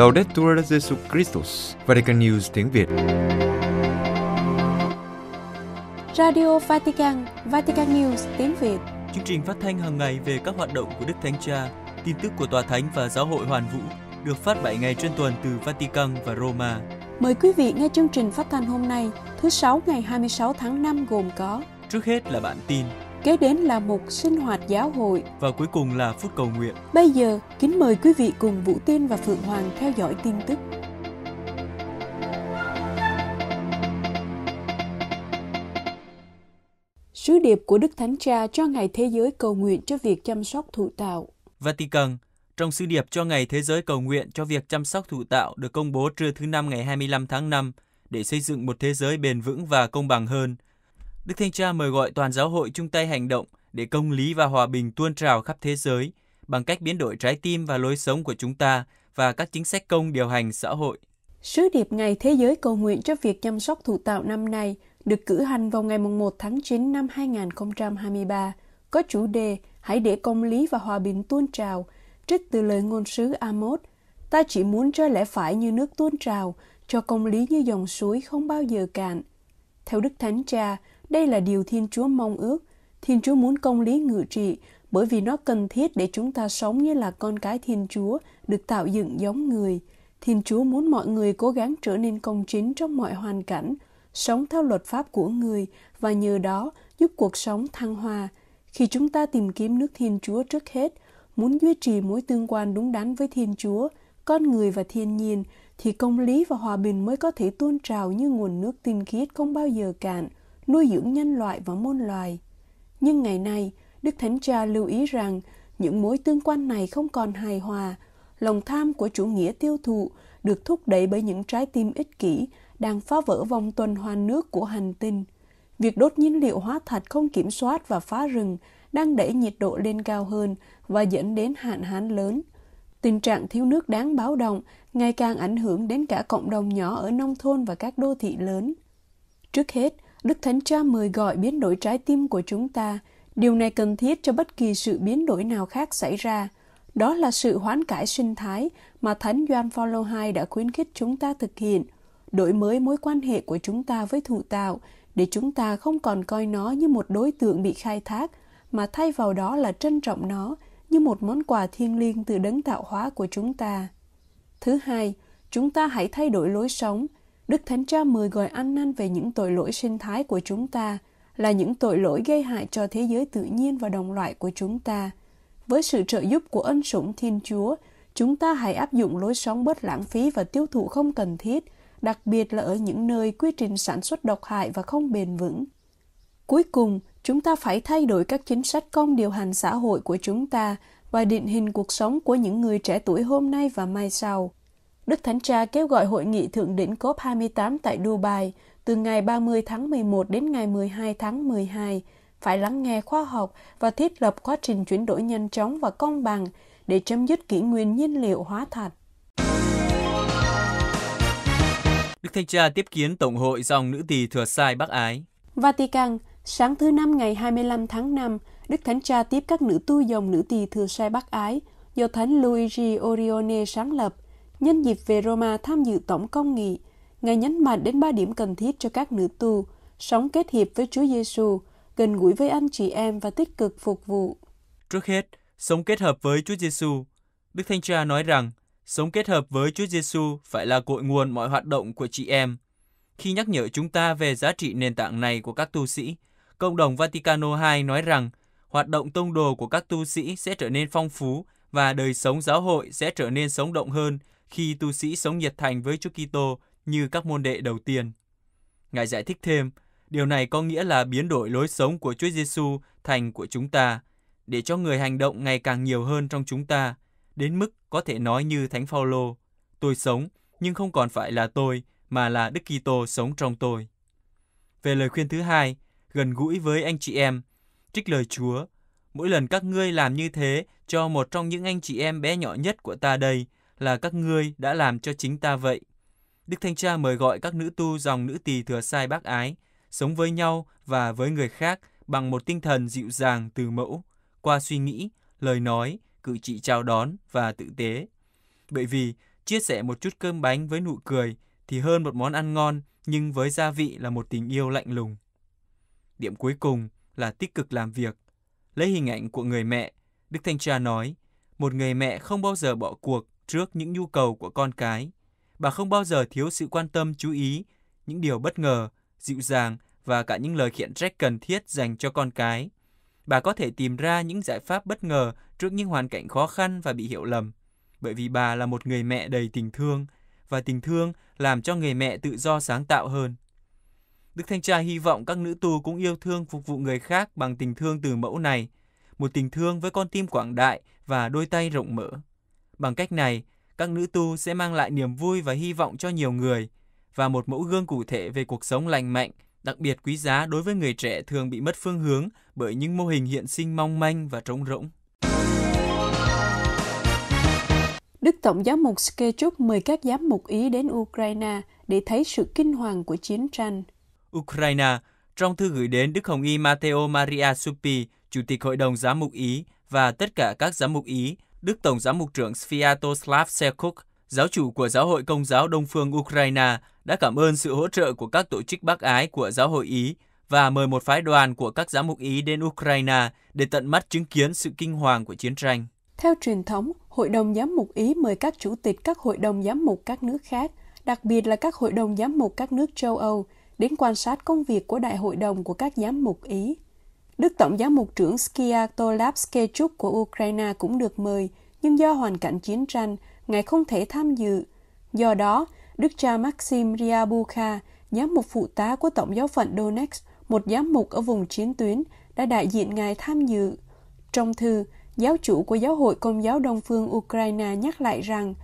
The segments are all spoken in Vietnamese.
Laudetur Jesu Christus, Vatican News tiếng Việt. Radio Vatican, Vatican News tiếng Việt. Chương trình phát thanh hàng ngày về các hoạt động của Đức Thánh Cha, tin tức của Tòa Thánh và Giáo hội Hoàn Vũ được phát 7 ngày trên tuần từ Vatican và Roma. Mời quý vị nghe chương trình phát thanh hôm nay, thứ Sáu ngày 26 tháng 5 gồm có Trước hết là bản tin, kế đến là một sinh hoạt giáo hội. Và cuối cùng là phút cầu nguyện. Bây giờ, kính mời quý vị cùng Vũ Tiên và Phượng Hoàng theo dõi tin tức. Sứ điệp của Đức Thánh Cha cho Ngày Thế giới cầu nguyện cho việc chăm sóc thụ tạo. Vatican, trong sứ điệp cho Ngày Thế giới cầu nguyện cho việc chăm sóc thụ tạo được công bố trưa thứ Năm ngày 25 tháng 5 để xây dựng một thế giới bền vững và công bằng hơn – Đức Thanh Cha mời gọi toàn giáo hội chung tay hành động để công lý và hòa bình tuôn trào khắp thế giới bằng cách biến đổi trái tim và lối sống của chúng ta và các chính sách công điều hành xã hội. Sứ điệp Ngày Thế giới cầu nguyện cho việc chăm sóc thụ tạo năm nay được cử hành vào ngày 1 tháng 9 năm 2023, có chủ đề Hãy để công lý và hòa bình tuôn trào, trích từ lời ngôn sứ Amos. Ta chỉ muốn cho lẽ phải như nước tuôn trào, cho công lý như dòng suối không bao giờ cạn. Theo Đức Thánh Cha, đây là điều Thiên Chúa mong ước. Thiên Chúa muốn công lý ngự trị bởi vì nó cần thiết để chúng ta sống như là con cái Thiên Chúa, được tạo dựng giống người. Thiên Chúa muốn mọi người cố gắng trở nên công chính trong mọi hoàn cảnh, sống theo luật pháp của người và nhờ đó giúp cuộc sống thăng hoa. Khi chúng ta tìm kiếm nước Thiên Chúa trước hết, muốn duy trì mối tương quan đúng đắn với Thiên Chúa, con người và thiên nhiên, thì công lý và hòa bình mới có thể tuôn trào như nguồn nước tinh khiết không bao giờ cạn – nuôi dưỡng nhân loại và môn loài. Nhưng ngày nay, Đức Thánh Cha lưu ý rằng những mối tương quan này không còn hài hòa, lòng tham của chủ nghĩa tiêu thụ được thúc đẩy bởi những trái tim ích kỷ đang phá vỡ vòng tuần hoàn nước của hành tinh. Việc đốt nhiên liệu hóa thạch không kiểm soát và phá rừng đang đẩy nhiệt độ lên cao hơn và dẫn đến hạn hán lớn. Tình trạng thiếu nước đáng báo động ngày càng ảnh hưởng đến cả cộng đồng nhỏ ở nông thôn và các đô thị lớn. Trước hết, Đức Thánh Cha mời gọi biến đổi trái tim của chúng ta. Điều này cần thiết cho bất kỳ sự biến đổi nào khác xảy ra. Đó là sự hoán cải sinh thái mà Thánh Doan Phaolô II đã khuyến khích chúng ta thực hiện, đổi mới mối quan hệ của chúng ta với thụ tạo để chúng ta không còn coi nó như một đối tượng bị khai thác mà thay vào đó là trân trọng nó như một món quà thiêng liêng từ đấng tạo hóa của chúng ta. Thứ hai, chúng ta hãy thay đổi lối sống – Đức Thánh Cha mời gọi ăn năn về những tội lỗi sinh thái của chúng ta, là những tội lỗi gây hại cho thế giới tự nhiên và đồng loại của chúng ta. Với sự trợ giúp của ân sủng Thiên Chúa, chúng ta hãy áp dụng lối sống bớt lãng phí và tiêu thụ không cần thiết, đặc biệt là ở những nơi quy trình sản xuất độc hại và không bền vững. Cuối cùng, chúng ta phải thay đổi các chính sách công điều hành xã hội của chúng ta và định hình cuộc sống của những người trẻ tuổi hôm nay và mai sau. Đức Thánh Cha kêu gọi hội nghị thượng đỉnh COP28 tại Dubai từ ngày 30 tháng 11 đến ngày 12 tháng 12 phải lắng nghe khoa học và thiết lập quá trình chuyển đổi nhanh chóng và công bằng để chấm dứt kỷ nguyên nhiên liệu hóa thạch. Đức Thánh Cha tiếp kiến Tổng hội dòng nữ tỳ thừa sai Bắc Ái. Vatican, sáng thứ Năm ngày 25 tháng 5, Đức Thánh Cha tiếp các nữ tu dòng nữ tỳ thừa sai Bắc Ái do Thánh Luigi Orione sáng lập – nhân dịp về Roma tham dự tổng công nghị, Ngài nhấn mạnh đến ba điểm cần thiết cho các nữ tu, sống kết hiệp với Chúa Giêsu, gần gũi với anh chị em và tích cực phục vụ. Trước hết, sống kết hợp với Chúa Giêsu. Đức Thánh Cha nói rằng, sống kết hợp với Chúa Giêsu phải là cội nguồn mọi hoạt động của chị em. Khi nhắc nhở chúng ta về giá trị nền tảng này của các tu sĩ, Cộng đồng Vaticano II nói rằng, hoạt động tông đồ của các tu sĩ sẽ trở nên phong phú và đời sống giáo hội sẽ trở nên sống động hơn khi tu sĩ sống nhiệt thành với Chúa Kitô như các môn đệ đầu tiên. Ngài giải thích thêm, điều này có nghĩa là biến đổi lối sống của Chúa Giêsu thành của chúng ta, để cho người hành động ngày càng nhiều hơn trong chúng ta, đến mức có thể nói như Thánh Phaolô, tôi sống nhưng không còn phải là tôi mà là Đức Kitô sống trong tôi. Về lời khuyên thứ hai, gần gũi với anh chị em, trích lời Chúa, mỗi lần các ngươi làm như thế cho một trong những anh chị em bé nhỏ nhất của ta đây là các ngươi đã làm cho chính ta vậy. Đức Thanh Cha mời gọi các nữ tu dòng nữ tỳ thừa sai bác ái, sống với nhau và với người khác bằng một tinh thần dịu dàng từ mẫu, qua suy nghĩ, lời nói, cử chỉ chào đón và tự tế. Bởi vì, chia sẻ một chút cơm bánh với nụ cười thì hơn một món ăn ngon nhưng với gia vị là một tình yêu lạnh lùng. Điểm cuối cùng là tích cực làm việc. Lấy hình ảnh của người mẹ, Đức Thanh Cha nói, một người mẹ không bao giờ bỏ cuộc trước những nhu cầu của con cái. Bà không bao giờ thiếu sự quan tâm chú ý, những điều bất ngờ, dịu dàng và cả những lời khiển trách cần thiết dành cho con cái. Bà có thể tìm ra những giải pháp bất ngờ trước những hoàn cảnh khó khăn và bị hiểu lầm, bởi vì bà là một người mẹ đầy tình thương và tình thương làm cho người mẹ tự do sáng tạo hơn. Đức Thanh Cha hy vọng các nữ tu cũng yêu thương phục vụ người khác bằng tình thương từ mẫu này, một tình thương với con tim quảng đại và đôi tay rộng mở. Bằng cách này, các nữ tu sẽ mang lại niềm vui và hy vọng cho nhiều người và một mẫu gương cụ thể về cuộc sống lành mạnh, đặc biệt quý giá đối với người trẻ thường bị mất phương hướng bởi những mô hình hiện sinh mong manh và trống rỗng. Đức Tổng giám mục Skechuk mời các giám mục Ý đến Ukraine để thấy sự kinh hoàng của chiến tranh. Ukraine, trong thư gửi đến Đức Hồng Y Matteo Maria Suppi, Chủ tịch Hội đồng Giám mục Ý và tất cả các giám mục Ý, Đức Tổng giám mục trưởng Sviatoslav Sekuk, giáo chủ của Giáo hội Công giáo Đông phương Ukraine, đã cảm ơn sự hỗ trợ của các tổ chức bác ái của Giáo hội Ý và mời một phái đoàn của các giám mục Ý đến Ukraine để tận mắt chứng kiến sự kinh hoàng của chiến tranh. Theo truyền thống, Hội đồng Giám mục Ý mời các chủ tịch các hội đồng giám mục các nước khác, đặc biệt là các hội đồng giám mục các nước châu Âu, đến quan sát công việc của Đại hội đồng của các giám mục Ý. Đức Tổng giám mục trưởng Sviatoslav Skechuk của Ukraine cũng được mời, nhưng do hoàn cảnh chiến tranh, ngài không thể tham dự. Do đó, Đức cha Maxim Ryabuka, giám mục phụ tá của Tổng giáo phận Donetsk, một giám mục ở vùng chiến tuyến, đã đại diện ngài tham dự. Trong thư, giáo chủ của Giáo hội Công giáo Đông phương Ukraine nhắc lại rằng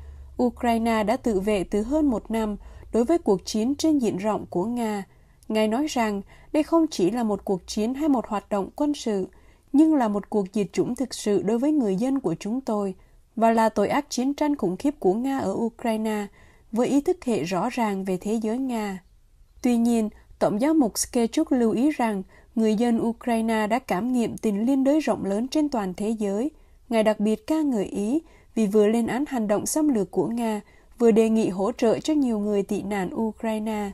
Ukraine đã tự vệ từ hơn một năm đối với cuộc chiến trên diện rộng của Nga – Ngài nói rằng đây không chỉ là một cuộc chiến hay một hoạt động quân sự, nhưng là một cuộc diệt chủng thực sự đối với người dân của chúng tôi và là tội ác chiến tranh khủng khiếp của Nga ở Ukraine với ý thức hệ rõ ràng về thế giới Nga. Tuy nhiên, Tổng giáo mục Skechuk lưu ý rằng người dân Ukraine đã cảm nghiệm tình liên đới rộng lớn trên toàn thế giới. Ngài đặc biệt ca ngợi Ý vì vừa lên án hành động xâm lược của Nga, vừa đề nghị hỗ trợ cho nhiều người tị nạn Ukraine.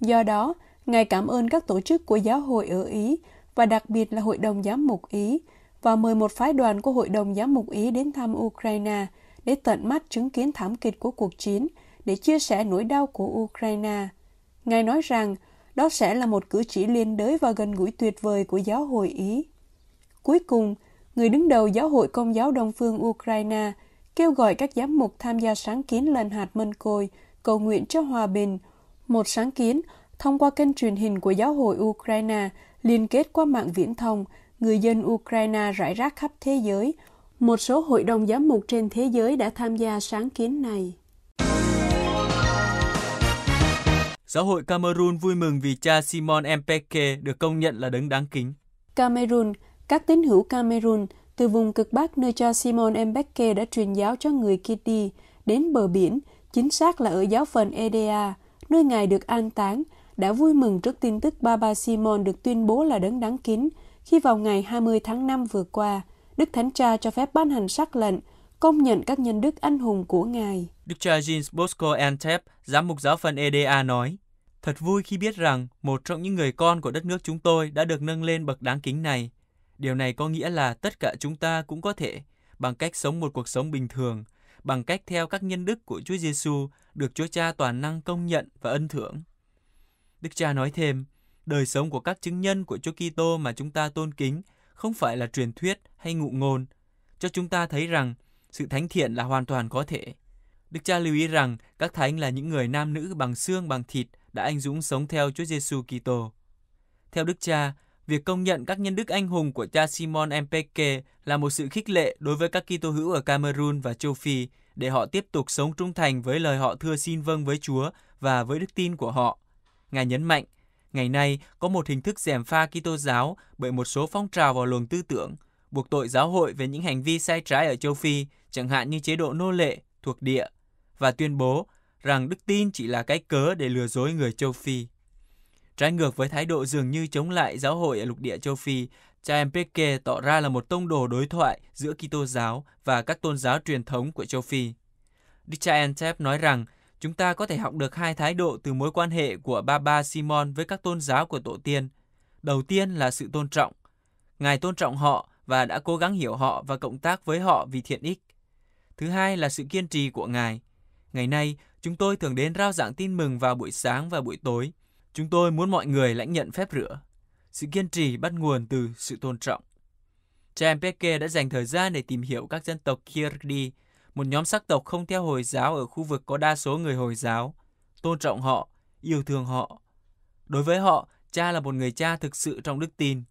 Do đó, Ngài cảm ơn các tổ chức của giáo hội ở Ý và đặc biệt là Hội đồng Giám mục Ý và mời một phái đoàn của Hội đồng Giám mục Ý đến thăm Ukraine để tận mắt chứng kiến thảm kịch của cuộc chiến để chia sẻ nỗi đau của Ukraine. Ngài nói rằng đó sẽ là một cử chỉ liên đới và gần gũi tuyệt vời của giáo hội Ý. Cuối cùng, người đứng đầu giáo hội công giáo đông phương Ukraine kêu gọi các giám mục tham gia sáng kiến lần hạt mân côi cầu nguyện cho hòa bình, một sáng kiến Thông qua kênh truyền hình của giáo hội Ukraine, liên kết qua mạng viễn thông, người dân Ukraine rải rác khắp thế giới. Một số hội đồng giám mục trên thế giới đã tham gia sáng kiến này. Giáo hội Cameroon vui mừng vì cha Simon Mpeke được công nhận là đấng đáng kính. Cameroon, các tín hữu Cameroon từ vùng cực Bắc nơi cha Simon Mbeke đã truyền giáo cho người Kitty đến bờ biển, chính xác là ở giáo phận Edea, nơi ngài được an táng đã vui mừng trước tin tức Baba Simon được tuyên bố là đấng đáng kính khi vào ngày 20 tháng 5 vừa qua, Đức Thánh Cha cho phép ban hành sắc lệnh công nhận các nhân đức anh hùng của Ngài. Đức cha Jean Bosco Antep, giám mục giáo phận EDA nói, Thật vui khi biết rằng một trong những người con của đất nước chúng tôi đã được nâng lên bậc đáng kính này. Điều này có nghĩa là tất cả chúng ta cũng có thể, bằng cách sống một cuộc sống bình thường, bằng cách theo các nhân đức của Chúa Giêsu được Chúa Cha toàn năng công nhận và ân thưởng. Đức cha nói thêm, đời sống của các chứng nhân của Chúa Kitô mà chúng ta tôn kính không phải là truyền thuyết hay ngụ ngôn, cho chúng ta thấy rằng sự thánh thiện là hoàn toàn có thể. Đức cha lưu ý rằng các thánh là những người nam nữ bằng xương bằng thịt đã anh dũng sống theo Chúa Giêsu Kitô. Theo Đức cha, việc công nhận các nhân đức anh hùng của cha Simon Mpeke là một sự khích lệ đối với các Kitô hữu ở Cameroon và châu Phi để họ tiếp tục sống trung thành với lời họ thưa xin vâng với Chúa và với đức tin của họ. Ngài nhấn mạnh, ngày nay có một hình thức dèm pha Kitô giáo bởi một số phong trào vào luồng tư tưởng, buộc tội giáo hội về những hành vi sai trái ở châu Phi, chẳng hạn như chế độ nô lệ, thuộc địa, và tuyên bố rằng đức tin chỉ là cái cớ để lừa dối người châu Phi. Trái ngược với thái độ dường như chống lại giáo hội ở lục địa châu Phi, cha em tỏ ra là một tông đồ đối thoại giữa Kitô giáo và các tôn giáo truyền thống của châu Phi. Đức cha Antep nói rằng chúng ta có thể học được hai thái độ từ mối quan hệ của Baba Simon với các tôn giáo của tổ tiên. Đầu tiên là sự tôn trọng. Ngài tôn trọng họ và đã cố gắng hiểu họ và cộng tác với họ vì thiện ích. Thứ hai là sự kiên trì của Ngài. Ngày nay, chúng tôi thường đến rao giảng tin mừng vào buổi sáng và buổi tối. Chúng tôi muốn mọi người lãnh nhận phép rửa. Sự kiên trì bắt nguồn từ sự tôn trọng. Jan Peke đã dành thời gian để tìm hiểu các dân tộc Kirdi một nhóm sắc tộc không theo Hồi giáo ở khu vực có đa số người Hồi giáo, tôn trọng họ, yêu thương họ. Đối với họ, cha là một người cha thực sự trong đức tin.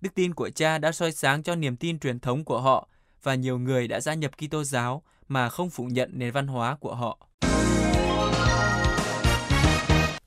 Đức tin của cha đã soi sáng cho niềm tin truyền thống của họ và nhiều người đã gia nhập Kitô giáo mà không phủ nhận nền văn hóa của họ.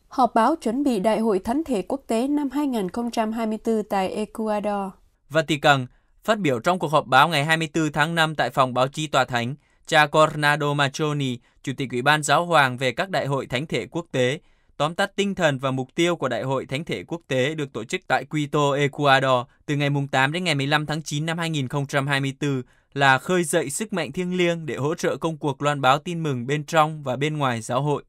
Họp báo chuẩn bị Đại hội Thánh thể quốc tế năm 2024 tại Ecuador. Vatican phát biểu trong cuộc họp báo ngày 24 tháng 5 tại phòng báo chí tòa thánh – Cha Cornado Machoni, Chủ tịch Ủy ban Giáo hoàng về các đại hội thánh thể quốc tế, tóm tắt tinh thần và mục tiêu của Đại hội Thánh thể quốc tế được tổ chức tại Quito, Ecuador từ ngày 8 đến ngày 15 tháng 9 năm 2024 là khơi dậy sức mạnh thiêng liêng để hỗ trợ công cuộc loan báo tin mừng bên trong và bên ngoài giáo hội.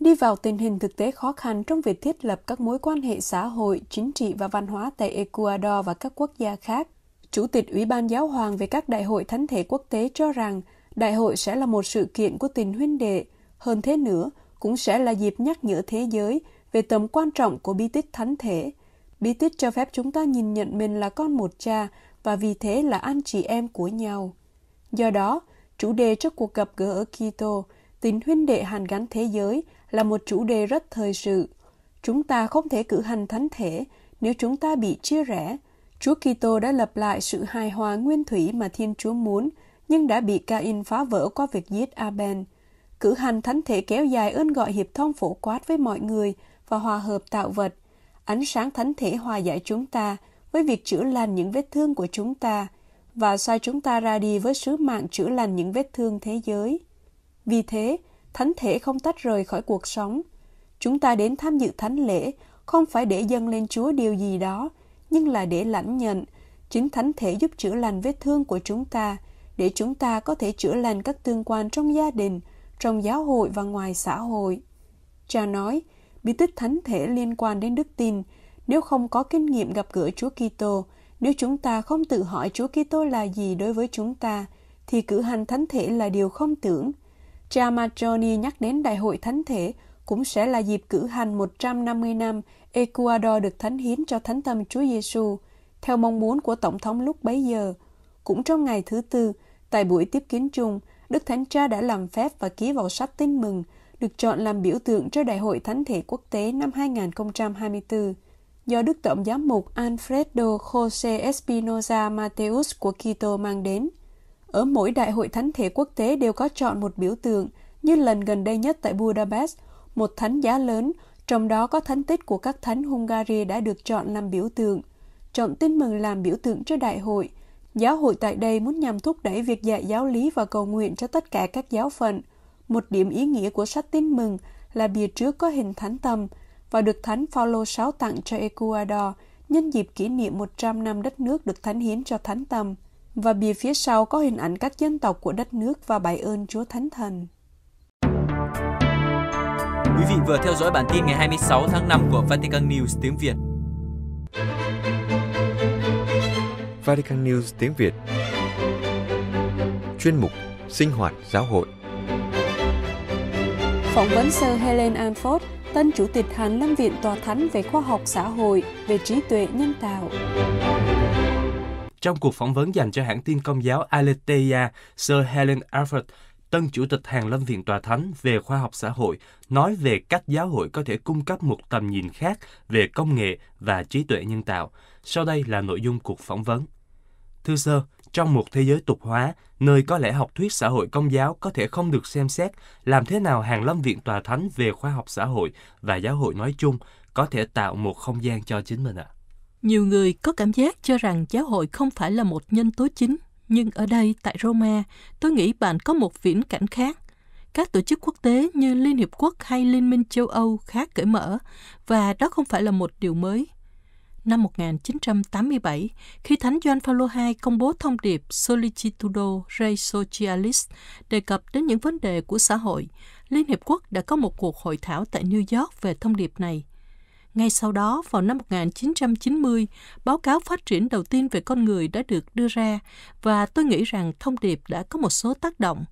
Đi vào tình hình thực tế khó khăn trong việc thiết lập các mối quan hệ xã hội, chính trị và văn hóa tại Ecuador và các quốc gia khác, Chủ tịch Ủy ban Giáo hoàng về các đại hội thánh thể quốc tế cho rằng – Đại hội sẽ là một sự kiện của tình huynh đệ, hơn thế nữa cũng sẽ là dịp nhắc nhở thế giới về tầm quan trọng của bí tích thánh thể. Bí tích cho phép chúng ta nhìn nhận mình là con một cha và vì thế là anh chị em của nhau. Do đó, chủ đề cho cuộc gặp gỡ ở Quito, tình huynh đệ hàn gắn thế giới là một chủ đề rất thời sự. Chúng ta không thể cử hành thánh thể nếu chúng ta bị chia rẽ. Chúa Kitô đã lập lại sự hài hòa nguyên thủy mà Thiên Chúa muốn – nhưng đã bị Cain phá vỡ qua việc giết Abel. Cử hành thánh thể kéo dài ơn gọi hiệp thông phổ quát với mọi người và hòa hợp tạo vật. Ánh sáng thánh thể hòa giải chúng ta với việc chữa lành những vết thương của chúng ta và sai chúng ta ra đi với sứ mạng chữa lành những vết thương thế giới. Vì thế, thánh thể không tách rời khỏi cuộc sống. Chúng ta đến tham dự thánh lễ không phải để dâng lên Chúa điều gì đó, nhưng là để lãnh nhận. Chính thánh thể giúp chữa lành vết thương của chúng ta – để chúng ta có thể chữa lành các tương quan trong gia đình, trong giáo hội và ngoài xã hội. Cha nói, bí tích thánh thể liên quan đến đức tin, nếu không có kinh nghiệm gặp gỡ Chúa Kitô, nếu chúng ta không tự hỏi Chúa Kitô là gì đối với chúng ta, thì cử hành thánh thể là điều không tưởng. Cha Matroni nhắc đến đại hội thánh thể cũng sẽ là dịp cử hành 150 năm Ecuador được thánh hiến cho thánh tâm Chúa Giêsu theo mong muốn của Tổng thống lúc bấy giờ. Cũng trong ngày thứ tư, Tại buổi tiếp kiến chung, Đức Thánh Cha đã làm phép và ký vào sách tin mừng, được chọn làm biểu tượng cho Đại hội Thánh thể quốc tế năm 2024 do Đức Tổng giám mục Alfredo José Espinoza Mateus của Quito mang đến. Ở mỗi đại hội thánh thể quốc tế đều có chọn một biểu tượng, như lần gần đây nhất tại Budapest, một thánh giá lớn, trong đó có thánh tích của các thánh Hungary đã được chọn làm biểu tượng. Chọn tin mừng làm biểu tượng cho đại hội, Giáo hội tại đây muốn nhằm thúc đẩy việc dạy giáo lý và cầu nguyện cho tất cả các giáo phận. Một điểm ý nghĩa của sách Tin Mừng là bìa trước có hình thánh tâm và được Thánh Phaolô sáu tặng cho Ecuador nhân dịp kỷ niệm 100 năm đất nước được thánh hiến cho thánh tâm và bìa phía sau có hình ảnh các dân tộc của đất nước và bài ơn Chúa Thánh Thần. Quý vị vừa theo dõi bản tin ngày 26 tháng 5 của Vatican News tiếng Việt. Vatican News tiếng Việt Chuyên mục Sinh hoạt giáo hội Phỏng vấn sir Helen Anford, tân chủ tịch Hàn Lâm Viện Tòa Thánh về Khoa học Xã hội, về trí tuệ nhân tạo. Trong cuộc phỏng vấn dành cho hãng tin công giáo Aletheia, sir Helen Anford, tân chủ tịch Hàn Lâm Viện Tòa Thánh về khoa học xã hội nói về cách giáo hội có thể cung cấp một tầm nhìn khác về công nghệ và trí tuệ nhân tạo. Sau đây là nội dung cuộc phỏng vấn thư sơ, trong một thế giới tục hóa, nơi có lẽ học thuyết xã hội công giáo có thể không được xem xét, làm thế nào Hàng Lâm Viện Tòa Thánh về khoa học xã hội và giáo hội nói chung có thể tạo một không gian cho chính mình ạ? À? Nhiều người có cảm giác cho rằng giáo hội không phải là một nhân tố chính, nhưng ở đây tại Roma, tôi nghĩ bạn có một viễn cảnh khác. Các tổ chức quốc tế như Liên Hiệp Quốc hay Liên minh châu Âu khá cởi mở, và đó không phải là một điều mới – năm 1987 khi Thánh Gioan Phaolô II công bố thông điệp Solicitudo Rei Socialis đề cập đến những vấn đề của xã hội, Liên Hiệp Quốc đã có một cuộc hội thảo tại New York về thông điệp này. Ngay sau đó, vào năm 1990, báo cáo phát triển đầu tiên về con người đã được đưa ra và tôi nghĩ rằng thông điệp đã có một số tác động.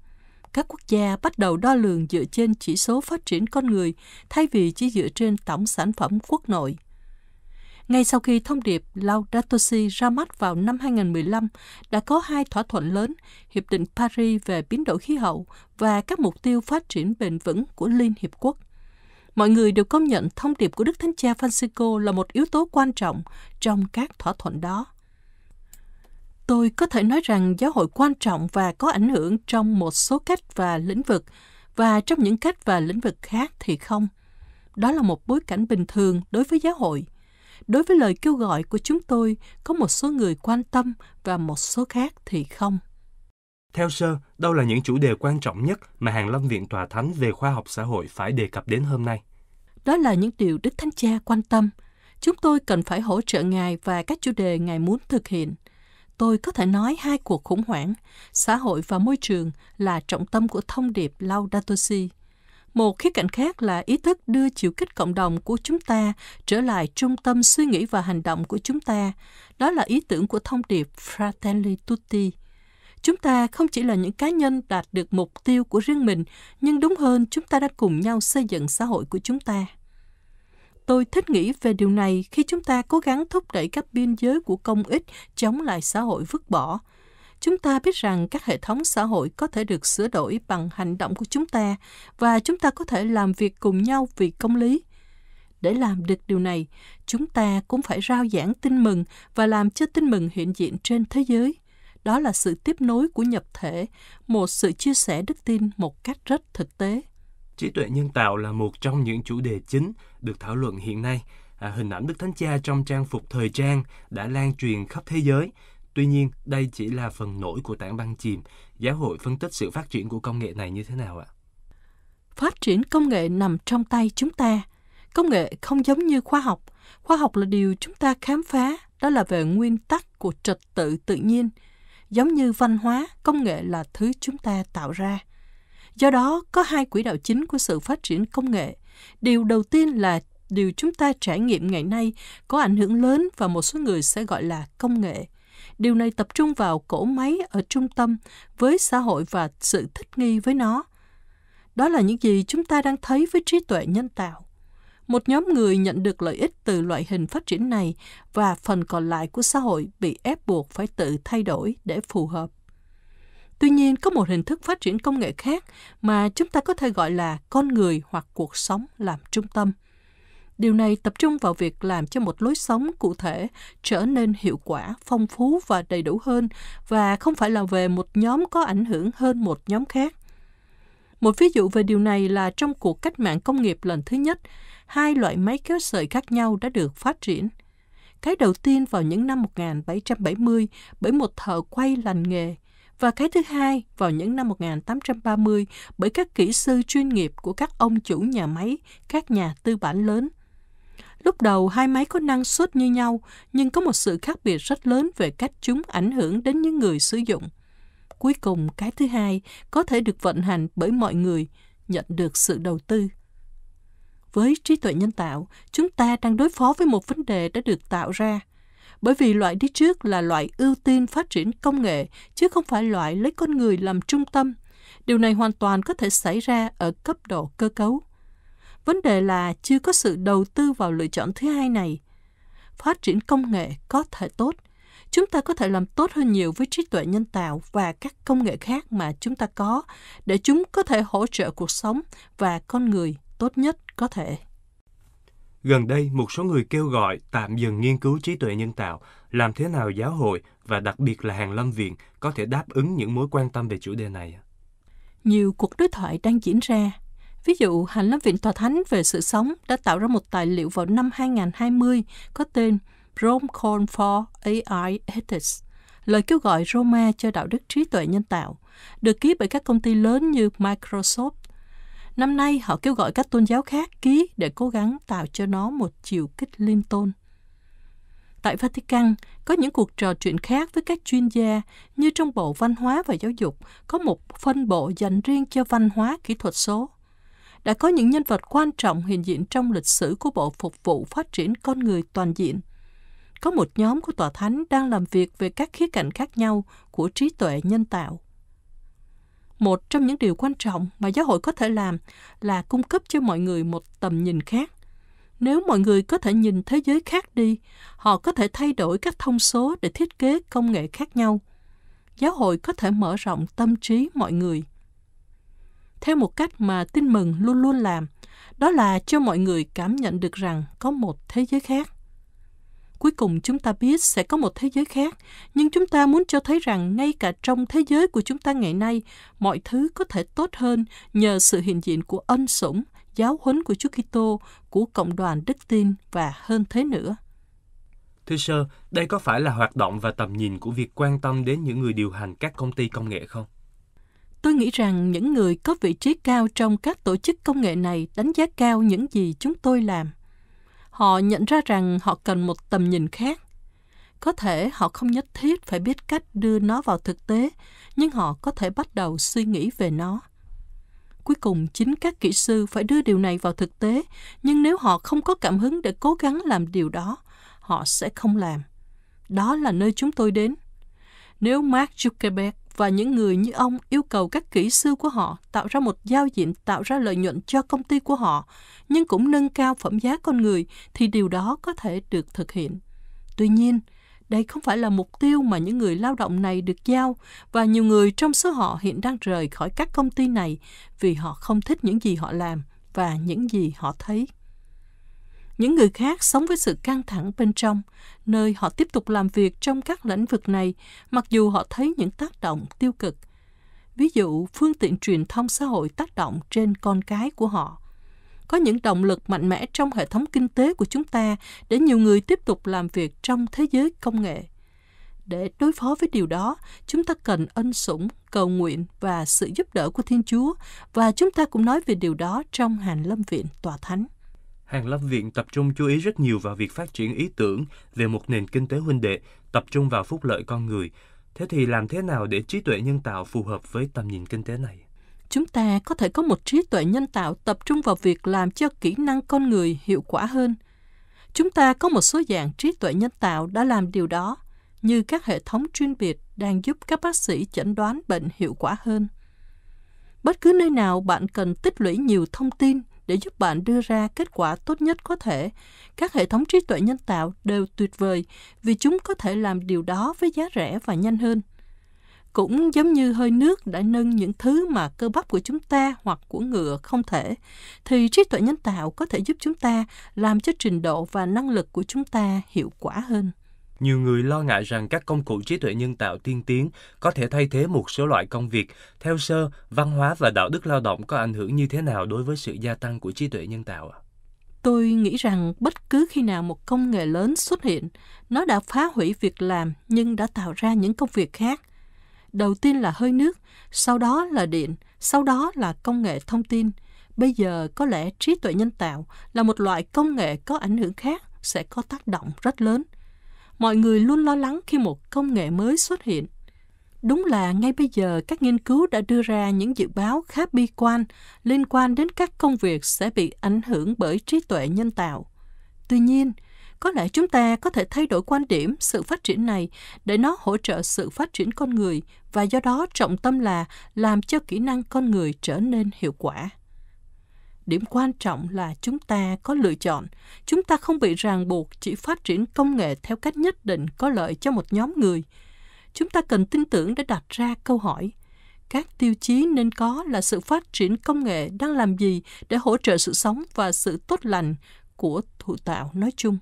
Các quốc gia bắt đầu đo lường dựa trên chỉ số phát triển con người thay vì chỉ dựa trên tổng sản phẩm quốc nội. Ngay sau khi thông điệp Laudato Si ra mắt vào năm 2015, đã có hai thỏa thuận lớn, Hiệp định Paris về biến đổi khí hậu và các mục tiêu phát triển bền vững của Liên Hiệp Quốc. Mọi người đều công nhận thông điệp của Đức Thánh Cha Francisco là một yếu tố quan trọng trong các thỏa thuận đó. Tôi có thể nói rằng giáo hội quan trọng và có ảnh hưởng trong một số cách và lĩnh vực, và trong những cách và lĩnh vực khác thì không. Đó là một bối cảnh bình thường đối với giáo hội – Đối với lời kêu gọi của chúng tôi, có một số người quan tâm và một số khác thì không. Theo sơ, đâu là những chủ đề quan trọng nhất mà Hàng Lâm Viện Tòa Thánh về khoa học xã hội phải đề cập đến hôm nay? Đó là những điều Đức Thánh Cha quan tâm. Chúng tôi cần phải hỗ trợ Ngài và các chủ đề Ngài muốn thực hiện. Tôi có thể nói hai cuộc khủng hoảng, xã hội và môi trường là trọng tâm của thông điệp Laudato Si. Một khía cạnh khác là ý thức đưa chịu kích cộng đồng của chúng ta trở lại trung tâm suy nghĩ và hành động của chúng ta. Đó là ý tưởng của thông điệp Fratelli Tutti. Chúng ta không chỉ là những cá nhân đạt được mục tiêu của riêng mình, nhưng đúng hơn chúng ta đã cùng nhau xây dựng xã hội của chúng ta. Tôi thích nghĩ về điều này khi chúng ta cố gắng thúc đẩy các biên giới của công ích chống lại xã hội vứt bỏ, Chúng ta biết rằng các hệ thống xã hội có thể được sửa đổi bằng hành động của chúng ta và chúng ta có thể làm việc cùng nhau vì công lý. Để làm được điều này, chúng ta cũng phải rao giảng tin mừng và làm cho tin mừng hiện diện trên thế giới. Đó là sự tiếp nối của nhập thể, một sự chia sẻ đức tin một cách rất thực tế. Trí tuệ nhân tạo là một trong những chủ đề chính được thảo luận hiện nay. À, hình ảnh Đức Thánh Cha trong trang phục thời trang đã lan truyền khắp thế giới Tuy nhiên, đây chỉ là phần nổi của tảng băng chìm. Giáo hội phân tích sự phát triển của công nghệ này như thế nào ạ? Phát triển công nghệ nằm trong tay chúng ta. Công nghệ không giống như khoa học. Khoa học là điều chúng ta khám phá, đó là về nguyên tắc của trật tự tự nhiên. Giống như văn hóa, công nghệ là thứ chúng ta tạo ra. Do đó, có hai quỹ đạo chính của sự phát triển công nghệ. Điều đầu tiên là điều chúng ta trải nghiệm ngày nay có ảnh hưởng lớn và một số người sẽ gọi là công nghệ Điều này tập trung vào cỗ máy ở trung tâm với xã hội và sự thích nghi với nó. Đó là những gì chúng ta đang thấy với trí tuệ nhân tạo một nhóm người nhận được lợi ích từ loại hình phát triển này và phần còn lại của xã hội bị ép buộc phải tự thay đổi để phù hợp. Tuy nhiên, có một hình thức phát triển công nghệ khác mà chúng ta có thể gọi là con người hoặc cuộc sống làm trung tâm – Điều này tập trung vào việc làm cho một lối sống cụ thể trở nên hiệu quả, phong phú và đầy đủ hơn và không phải là về một nhóm có ảnh hưởng hơn một nhóm khác. Một ví dụ về điều này là trong cuộc cách mạng công nghiệp lần thứ nhất, hai loại máy kéo sợi khác nhau đã được phát triển. Cái đầu tiên vào những năm 1770 bởi một thợ quay lành nghề, và cái thứ hai vào những năm 1830 bởi các kỹ sư chuyên nghiệp của các ông chủ nhà máy, các nhà tư bản lớn. Lúc đầu hai máy có năng suất như nhau, nhưng có một sự khác biệt rất lớn về cách chúng ảnh hưởng đến những người sử dụng. Cuối cùng, cái thứ hai có thể được vận hành bởi mọi người, nhận được sự đầu tư. Với trí tuệ nhân tạo, chúng ta đang đối phó với một vấn đề đã được tạo ra. Bởi vì loại đi trước là loại ưu tiên phát triển công nghệ, chứ không phải loại lấy con người làm trung tâm. Điều này hoàn toàn có thể xảy ra ở cấp độ cơ cấu. Vấn đề là chưa có sự đầu tư vào lựa chọn thứ hai này. Phát triển công nghệ có thể tốt. Chúng ta có thể làm tốt hơn nhiều với trí tuệ nhân tạo và các công nghệ khác mà chúng ta có để chúng có thể hỗ trợ cuộc sống và con người tốt nhất có thể. Gần đây, một số người kêu gọi tạm dừng nghiên cứu trí tuệ nhân tạo, làm thế nào giáo hội và đặc biệt là hàng lâm viện có thể đáp ứng những mối quan tâm về chủ đề này. Nhiều cuộc đối thoại đang diễn ra Ví dụ, Hành lang Viện Tòa Thánh về sự sống đã tạo ra một tài liệu vào năm 2020 có tên Rome Call for AI Ethics, lời kêu gọi Roma cho đạo đức trí tuệ nhân tạo, được ký bởi các công ty lớn như Microsoft. Năm nay, họ kêu gọi các tôn giáo khác ký để cố gắng tạo cho nó một chiều kích liên tôn. Tại Vatican, có những cuộc trò chuyện khác với các chuyên gia như trong Bộ Văn hóa và Giáo dục có một phân bộ dành riêng cho văn hóa kỹ thuật số – đã có những nhân vật quan trọng hiện diện trong lịch sử của Bộ Phục vụ Phát triển Con Người Toàn diện. Có một nhóm của tòa thánh đang làm việc về các khía cạnh khác nhau của trí tuệ nhân tạo. Một trong những điều quan trọng mà giáo hội có thể làm là cung cấp cho mọi người một tầm nhìn khác. Nếu mọi người có thể nhìn thế giới khác đi, họ có thể thay đổi các thông số để thiết kế công nghệ khác nhau. Giáo hội có thể mở rộng tâm trí mọi người – theo một cách mà tin mừng luôn luôn làm, đó là cho mọi người cảm nhận được rằng có một thế giới khác. Cuối cùng chúng ta biết sẽ có một thế giới khác, nhưng chúng ta muốn cho thấy rằng ngay cả trong thế giới của chúng ta ngày nay, mọi thứ có thể tốt hơn nhờ sự hiện diện của ân sủng, giáo huấn của Chúa Kitô, của cộng đoàn đức tin và hơn thế nữa. Thưa sơ, đây có phải là hoạt động và tầm nhìn của việc quan tâm đến những người điều hành các công ty công nghệ không? Tôi nghĩ rằng những người có vị trí cao trong các tổ chức công nghệ này đánh giá cao những gì chúng tôi làm. Họ nhận ra rằng họ cần một tầm nhìn khác. Có thể họ không nhất thiết phải biết cách đưa nó vào thực tế, nhưng họ có thể bắt đầu suy nghĩ về nó. Cuối cùng, chính các kỹ sư phải đưa điều này vào thực tế, nhưng nếu họ không có cảm hứng để cố gắng làm điều đó, họ sẽ không làm. Đó là nơi chúng tôi đến. Nếu Mark Zuckerberg và những người như ông yêu cầu các kỹ sư của họ tạo ra một giao diện tạo ra lợi nhuận cho công ty của họ, nhưng cũng nâng cao phẩm giá con người thì điều đó có thể được thực hiện. Tuy nhiên, đây không phải là mục tiêu mà những người lao động này được giao và nhiều người trong số họ hiện đang rời khỏi các công ty này vì họ không thích những gì họ làm và những gì họ thấy những người khác sống với sự căng thẳng bên trong, nơi họ tiếp tục làm việc trong các lĩnh vực này mặc dù họ thấy những tác động tiêu cực. Ví dụ, phương tiện truyền thông xã hội tác động trên con cái của họ. Có những động lực mạnh mẽ trong hệ thống kinh tế của chúng ta để nhiều người tiếp tục làm việc trong thế giới công nghệ. Để đối phó với điều đó, chúng ta cần ân sủng, cầu nguyện và sự giúp đỡ của Thiên Chúa và chúng ta cũng nói về điều đó trong hành lâm viện tòa thánh. Hàng Lâm Viện tập trung chú ý rất nhiều vào việc phát triển ý tưởng về một nền kinh tế huynh đệ, tập trung vào phúc lợi con người. Thế thì làm thế nào để trí tuệ nhân tạo phù hợp với tầm nhìn kinh tế này? Chúng ta có thể có một trí tuệ nhân tạo tập trung vào việc làm cho kỹ năng con người hiệu quả hơn. Chúng ta có một số dạng trí tuệ nhân tạo đã làm điều đó, như các hệ thống chuyên biệt đang giúp các bác sĩ chẩn đoán bệnh hiệu quả hơn. Bất cứ nơi nào bạn cần tích lũy nhiều thông tin để giúp bạn đưa ra kết quả tốt nhất có thể. Các hệ thống trí tuệ nhân tạo đều tuyệt vời vì chúng có thể làm điều đó với giá rẻ và nhanh hơn. Cũng giống như hơi nước đã nâng những thứ mà cơ bắp của chúng ta hoặc của ngựa không thể, thì trí tuệ nhân tạo có thể giúp chúng ta làm cho trình độ và năng lực của chúng ta hiệu quả hơn. Nhiều người lo ngại rằng các công cụ trí tuệ nhân tạo tiên tiến có thể thay thế một số loại công việc. Theo sơ, văn hóa và đạo đức lao động có ảnh hưởng như thế nào đối với sự gia tăng của trí tuệ nhân tạo Tôi nghĩ rằng bất cứ khi nào một công nghệ lớn xuất hiện, nó đã phá hủy việc làm nhưng đã tạo ra những công việc khác. Đầu tiên là hơi nước, sau đó là điện, sau đó là công nghệ thông tin. Bây giờ có lẽ trí tuệ nhân tạo là một loại công nghệ có ảnh hưởng khác sẽ có tác động rất lớn – mọi người luôn lo lắng khi một công nghệ mới xuất hiện. Đúng là ngay bây giờ các nghiên cứu đã đưa ra những dự báo khá bi quan liên quan đến các công việc sẽ bị ảnh hưởng bởi trí tuệ nhân tạo. Tuy nhiên, có lẽ chúng ta có thể thay đổi quan điểm sự phát triển này để nó hỗ trợ sự phát triển con người và do đó trọng tâm là làm cho kỹ năng con người trở nên hiệu quả điểm quan trọng là chúng ta có lựa chọn chúng ta không bị ràng buộc chỉ phát triển công nghệ theo cách nhất định có lợi cho một nhóm người chúng ta cần tin tưởng để đặt ra câu hỏi các tiêu chí nên có là sự phát triển công nghệ đang làm gì để hỗ trợ sự sống và sự tốt lành của thụ tạo nói chung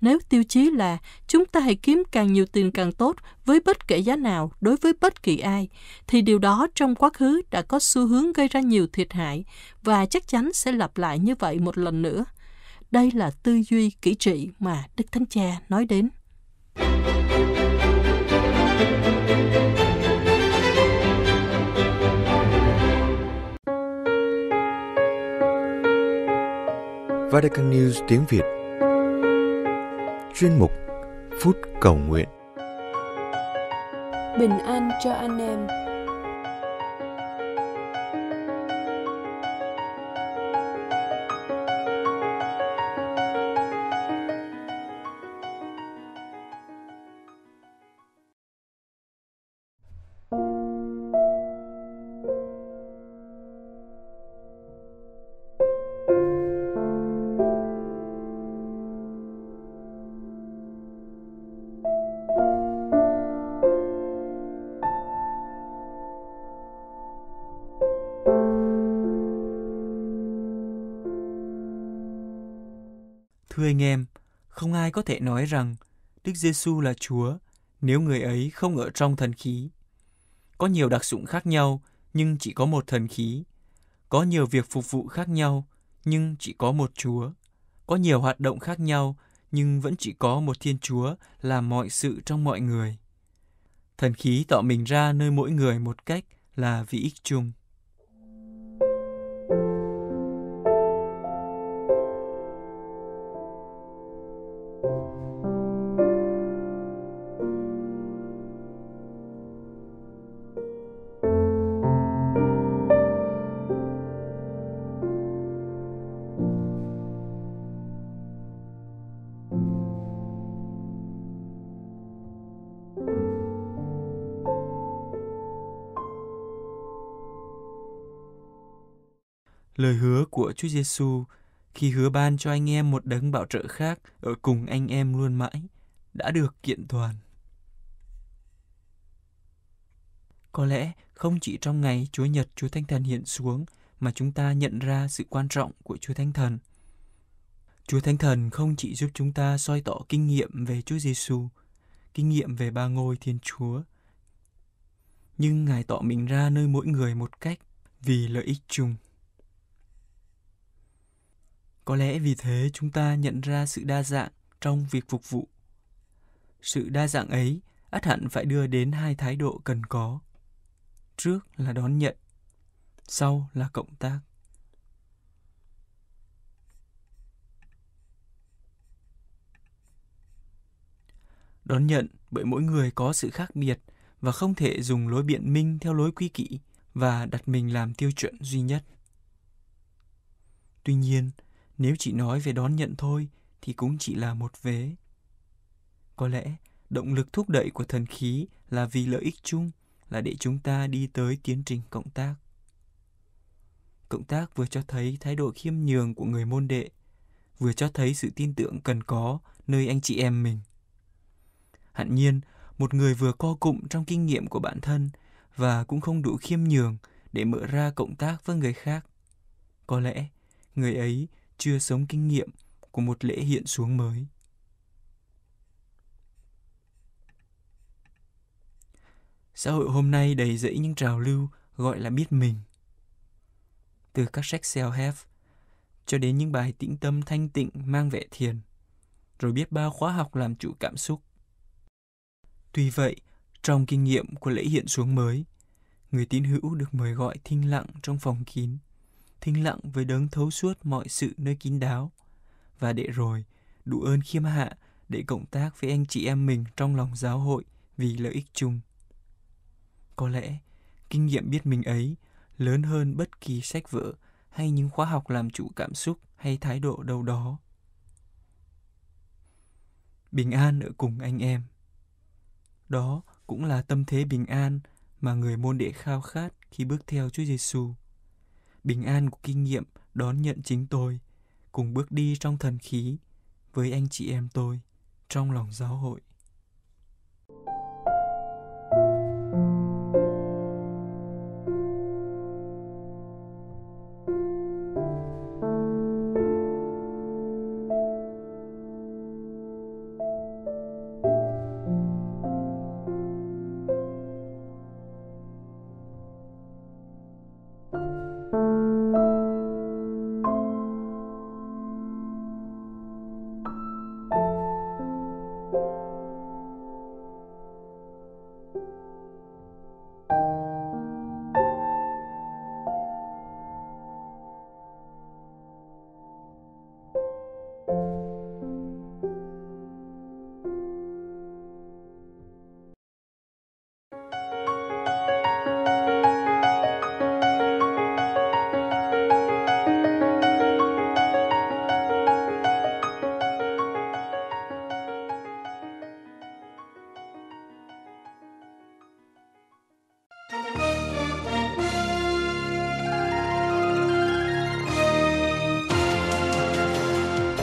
nếu tiêu chí là chúng ta hãy kiếm càng nhiều tiền càng tốt với bất kể giá nào đối với bất kỳ ai, thì điều đó trong quá khứ đã có xu hướng gây ra nhiều thiệt hại và chắc chắn sẽ lặp lại như vậy một lần nữa. Đây là tư duy kỹ trị mà Đức Thánh Cha nói đến. Vatican News tiếng Việt chuyên mục Phút Cầu Nguyện. Bình an cho anh em. anh em, không ai có thể nói rằng Đức Giêsu là Chúa nếu người ấy không ở trong thần khí. Có nhiều đặc dụng khác nhau, nhưng chỉ có một thần khí. Có nhiều việc phục vụ khác nhau, nhưng chỉ có một Chúa. Có nhiều hoạt động khác nhau, nhưng vẫn chỉ có một Thiên Chúa làm mọi sự trong mọi người. Thần khí tỏ mình ra nơi mỗi người một cách là vị ích chung. Chúa Giêsu khi hứa ban cho anh em một đấng bảo trợ khác ở cùng anh em luôn mãi đã được kiện toàn. Có lẽ không chỉ trong ngày Chúa Nhật Chúa Thánh Thần hiện xuống mà chúng ta nhận ra sự quan trọng của Chúa Thánh Thần. Chúa Thánh Thần không chỉ giúp chúng ta soi tỏ kinh nghiệm về Chúa Giêsu, kinh nghiệm về ba ngôi Thiên Chúa, nhưng Ngài tỏ mình ra nơi mỗi người một cách vì lợi ích chung. Có lẽ vì thế chúng ta nhận ra sự đa dạng trong việc phục vụ. Sự đa dạng ấy ắt hẳn phải đưa đến hai thái độ cần có. Trước là đón nhận, sau là cộng tác. Đón nhận bởi mỗi người có sự khác biệt và không thể dùng lối biện minh theo lối quy kỷ và đặt mình làm tiêu chuẩn duy nhất. Tuy nhiên, nếu chỉ nói về đón nhận thôi thì cũng chỉ là một vế. Có lẽ động lực thúc đẩy của thần khí là vì lợi ích chung, là để chúng ta đi tới tiến trình cộng tác. Cộng tác vừa cho thấy thái độ khiêm nhường của người môn đệ, vừa cho thấy sự tin tưởng cần có nơi anh chị em mình. hẳn nhiên, một người vừa co cụm trong kinh nghiệm của bản thân và cũng không đủ khiêm nhường để mở ra cộng tác với người khác. Có lẽ, người ấy chưa sống kinh nghiệm của một lễ hiện xuống mới. Xã hội hôm nay đầy dẫy những trào lưu gọi là biết mình. Từ các sách self-help cho đến những bài tĩnh tâm thanh tịnh mang vẻ thiền, rồi biết bao khóa học làm chủ cảm xúc. Tuy vậy, trong kinh nghiệm của lễ hiện xuống mới, người tín hữu được mời gọi thinh lặng trong phòng kín thinh lặng với đấng thấu suốt mọi sự nơi kín đáo. Và để rồi, đủ ơn khiêm hạ để cộng tác với anh chị em mình trong lòng giáo hội vì lợi ích chung. Có lẽ, kinh nghiệm biết mình ấy lớn hơn bất kỳ sách vở hay những khóa học làm chủ cảm xúc hay thái độ đâu đó. Bình an ở cùng anh em. Đó cũng là tâm thế bình an mà người môn đệ khao khát khi bước theo Chúa Giêsu bình an của kinh nghiệm đón nhận chính tôi cùng bước đi trong thần khí với anh chị em tôi trong lòng giáo hội